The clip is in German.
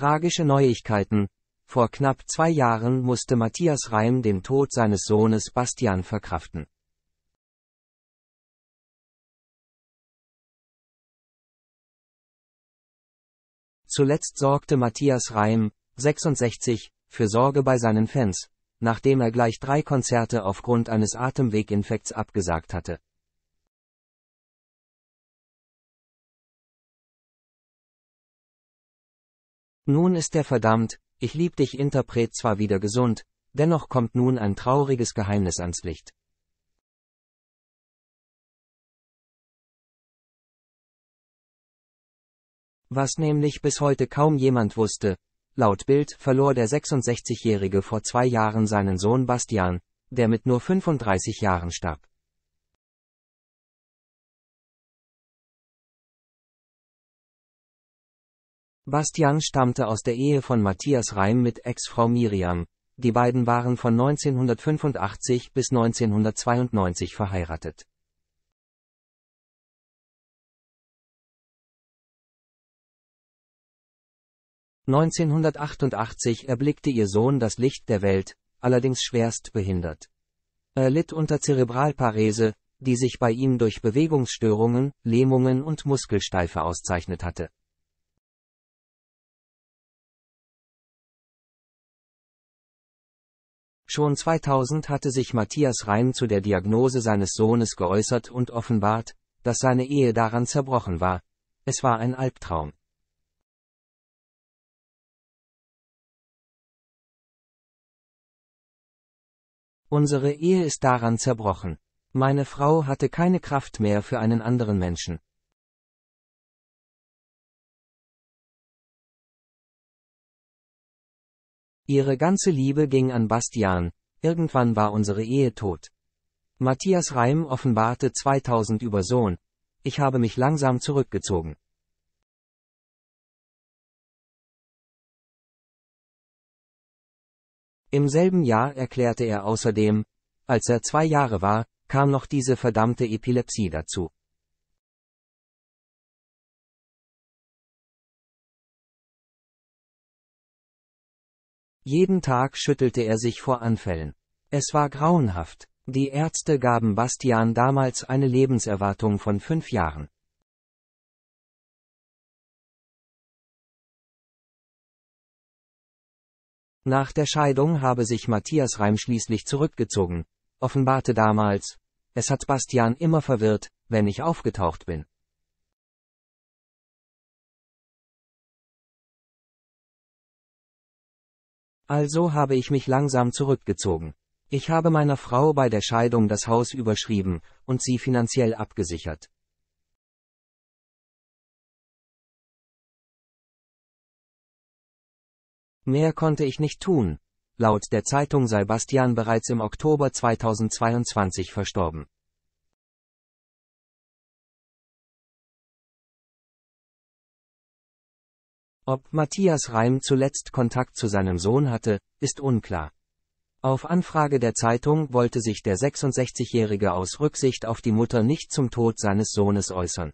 Tragische Neuigkeiten. Vor knapp zwei Jahren musste Matthias Reim den Tod seines Sohnes Bastian verkraften. Zuletzt sorgte Matthias Reim, 66, für Sorge bei seinen Fans, nachdem er gleich drei Konzerte aufgrund eines Atemweginfekts abgesagt hatte. Nun ist der verdammt, ich lieb dich Interpret zwar wieder gesund, dennoch kommt nun ein trauriges Geheimnis ans Licht. Was nämlich bis heute kaum jemand wusste, laut Bild verlor der 66-Jährige vor zwei Jahren seinen Sohn Bastian, der mit nur 35 Jahren starb. Bastian stammte aus der Ehe von Matthias Reim mit Ex-Frau Miriam. Die beiden waren von 1985 bis 1992 verheiratet. (1988) erblickte ihr Sohn das Licht der Welt, allerdings schwerst behindert. Er litt unter Zerebralparese, die sich bei ihm durch Bewegungsstörungen, Lähmungen und Muskelsteife auszeichnet hatte Schon 2000 hatte sich Matthias Rhein zu der Diagnose seines Sohnes geäußert und offenbart, dass seine Ehe daran zerbrochen war. Es war ein Albtraum. Unsere Ehe ist daran zerbrochen. Meine Frau hatte keine Kraft mehr für einen anderen Menschen. Ihre ganze Liebe ging an Bastian, irgendwann war unsere Ehe tot. Matthias Reim offenbarte 2000 über Sohn. Ich habe mich langsam zurückgezogen. Im selben Jahr erklärte er außerdem, als er zwei Jahre war, kam noch diese verdammte Epilepsie dazu. Jeden Tag schüttelte er sich vor Anfällen. Es war grauenhaft. Die Ärzte gaben Bastian damals eine Lebenserwartung von fünf Jahren. Nach der Scheidung habe sich Matthias Reim schließlich zurückgezogen, offenbarte damals, es hat Bastian immer verwirrt, wenn ich aufgetaucht bin. Also habe ich mich langsam zurückgezogen. Ich habe meiner Frau bei der Scheidung das Haus überschrieben und sie finanziell abgesichert. Mehr konnte ich nicht tun. Laut der Zeitung sei Bastian bereits im Oktober 2022 verstorben. Ob Matthias Reim zuletzt Kontakt zu seinem Sohn hatte, ist unklar. Auf Anfrage der Zeitung wollte sich der 66-Jährige aus Rücksicht auf die Mutter nicht zum Tod seines Sohnes äußern.